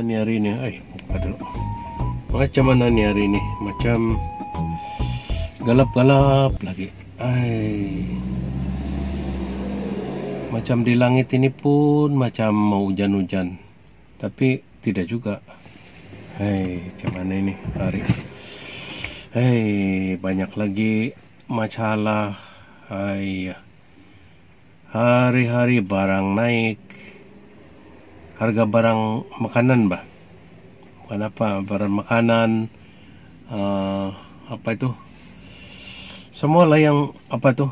mana nih hari ini ay macam mana nih hari ini macam galap-galap lagi ay macam di langit ini pun macam mau hujan-hujan tapi tidak juga hei mana ini hari hei banyak lagi masalah hai ya. hari-hari barang naik harga barang makanan bah bukan apa barang makanan uh, apa itu semualah yang apa tuh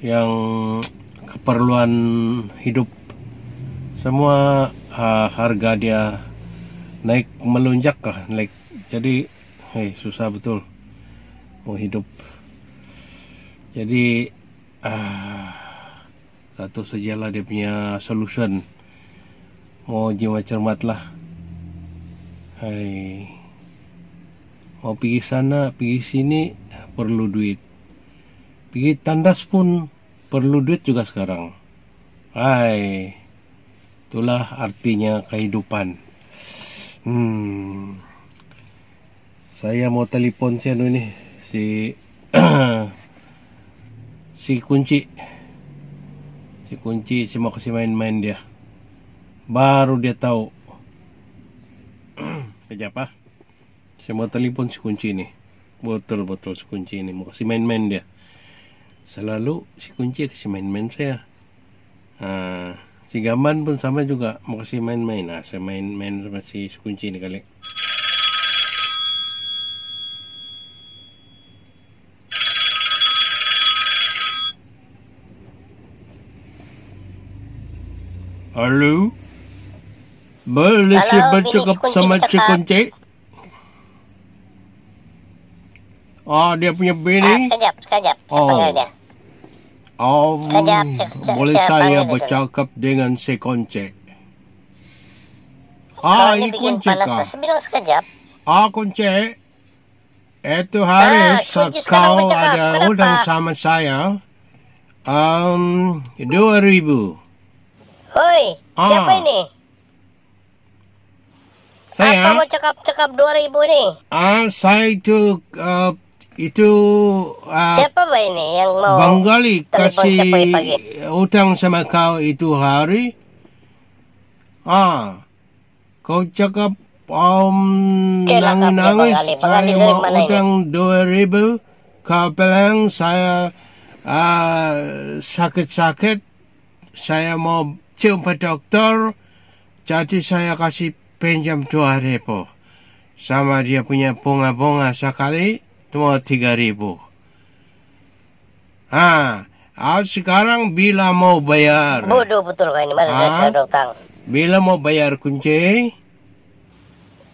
yang keperluan hidup semua uh, harga dia naik melonjak kah naik jadi hey, susah betul mau hidup jadi uh, satu sajalah dia punya solution mau jiwa cermat lah Hai mau pergi sana pergi sini perlu duit pergi tandas pun perlu duit juga sekarang Hai itulah artinya kehidupan hmm saya mau telepon si anu ini si si kunci si kunci si mau kasih main-main dia baru dia tahu kejap ah saya mau telepon si kunci ini botol-botol si kunci ini mau kasih main-main dia selalu si kunci kasih main-main saya nah, si gaman pun sama juga mau kasih main-main nah saya main-main sama si, si kunci ini kali Halo? Boleh sih bercakap sama si kunci. Oh, dia punya bini. Ah, sekejap, sekejap. Saya oh. panggil dia. Oh, sekejap, hmm. boleh saya, saya bercakap dulu. dengan si ah, kunci. Ah, ini kunci kah? sekejap. Ah, kunci. Itu hari nah, kau ada udang sama saya. Um, dua ribu. Hoi, ah. siapa ini? Saya Apa mau cekap-cekap 2000 nih? Ah, saya itu uh, itu uh, siapa ba ini yang mau Banggali kasih utang sama kau itu hari. Ah. Kau cakap um, nangis-nangis saya mau utang ribu. kau bilang saya uh, sakit-sakit saya mau jumpa dokter jadi saya kasih pinjam dua ribu. Sama dia punya bunga-bunga sekali cuma tiga ribu. Ah, sekarang bila mau bayar. Bodoh betul kau ini mana ah, saya utang. Bila mau bayar kunci.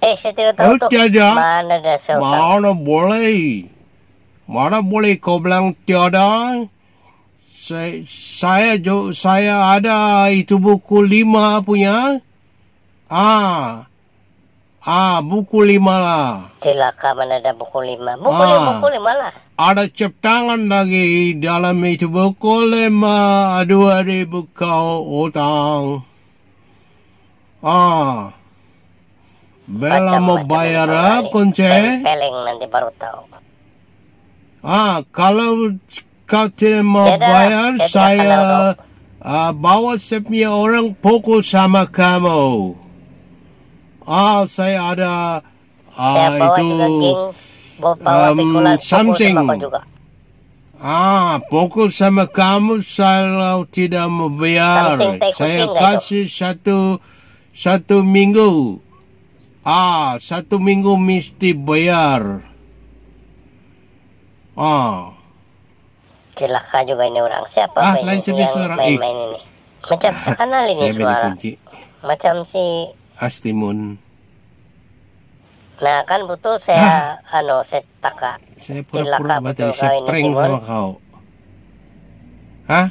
Eh, saya tidak tahu. Eh, tidak ada. Mana ada saya utang. Mana boleh. Mana boleh kau bilang tiada. Saya, saya, saya ada itu buku lima punya. Ah. Ah, buku lima lah. Silakan ada buku lima. Buku ah. lima, buku lima lah. Ada ciptangan lagi dalam itu buku lima dua ribu kau utang. Ah. Bella mau bayar konce? Peleng nanti baru tahu. Ah, kalau kau tidak mau Yada, bayar, saya uh, bawa sepnya orang pukul sama kamu ah saya ada ah, saya itu juga, bawa um, Samsung juga. Ah, pukul sama kamu kalau tidak mau bayar. Saya kasih satu satu minggu. Ah, satu minggu mesti bayar. Ah. Celaka juga ini orang siapa ah, main, yang main-main eh. ini. Macam kenal ini suara. Macam si Astimun. Nah kan butuh saya Hah? ano saya taka. Saya pura-pura betul saya prank sama kau. Hah?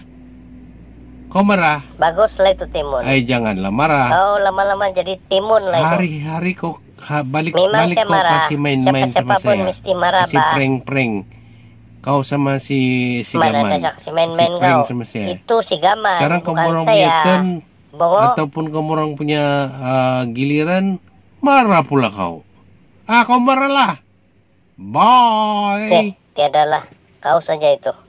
Kau marah? Bagus lah itu timun. Ay janganlah marah. Kau lama-lama jadi timun lah Hari-hari kau ha, balik Memang balik kau marah. kasih main-main sama saya. mesti marah Si prank-prank. Kau sama si si Mana Gaman. Mana main-main si kau. Sama saya. Itu si Gaman. Sekarang kau borong saya bahwa ataupun kamu orang punya uh, giliran marah pula kau. Ah, kau marahlah. Bye. Oke, tiadalah kau saja itu.